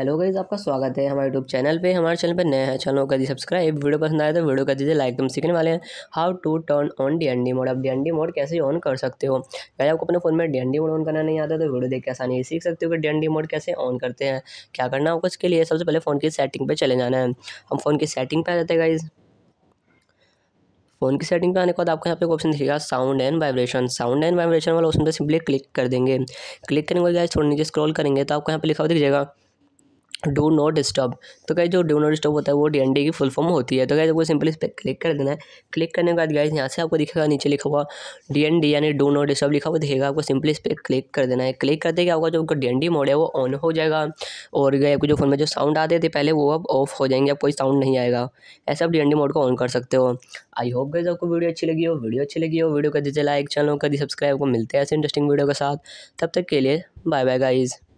hello guys आपका स्वागत है हमारे यूट्यूब चैनल पे हमारे चैनल पे नया है चैनल कर दीजिए सब्सक्राइब वीडियो पसंद आया तो वीडियो कर दीजिए लाइक हम सीखने वाले हैं how to turn on D N D mode आप डी एन डी मोड कैसे ऑन कर सकते हो गाइज आपको अपने फ़ोन में D N D mode on करना नहीं आता तो वीडियो देख के आसानी से सीख सकते हो कि डी एन डी मोड कैसे ऑन करते हैं क्या करना होगा उसके लिए सबसे पहले फ़ोन की सेटिंग पर चले जाना है हम फ़ोन की सेटिंग पर आ जाते हैं गाइज़ फ़ोन की सेटिंग पे आने के बाद आपको यहाँ पे ऑप्शन दिखेगा sound and vibration sound and vibration वाला ऑप्शन पे सिंपली क्लिक कर देंगे क्लिक करने के बाद थोड़ी नीचे स्क्रॉल करेंगे तो आपको यहाँ पे लिखा हुआ दिख जाएगा डू नॉट डिस्टर्ब तो क्या जो डू नॉट डिस्टर्ब होता है वो डी एन डी की फुल फॉर्म होती है तो क्या आपको सिंपली इस पर क्लिक कर देना है क्लिक करने के बाद गाइज यहाँ से आपको दिखेगा नीचे लिखा हुआ डी एन डी यानी डू नॉट डिस्टर्ब लिखा हुआ दिखेगा आपको सिंपली इस पर क्लिक कर देना है क्लिक करते ही आपका जो आपका डी मोड है वो ऑन हो जाएगा और गए आपको जो फ़ोन में जो साउंड आते थे पहले वो अब ऑफ हो जाएंगे अब कोई साउंड नहीं आएगा ऐसे आप डी मोड को ऑन कर सकते हो आई होप गई आपको वीडियो अच्छी लगी हो वीडियो अच्छी लगी हो वीडियो कर दीजिए लाइक चैनल कर दी सब्सक्राइब को मिलते हैं ऐसे इंटरेस्टिंग वीडियो के साथ तब तक के लिए बाय बाय गाइज़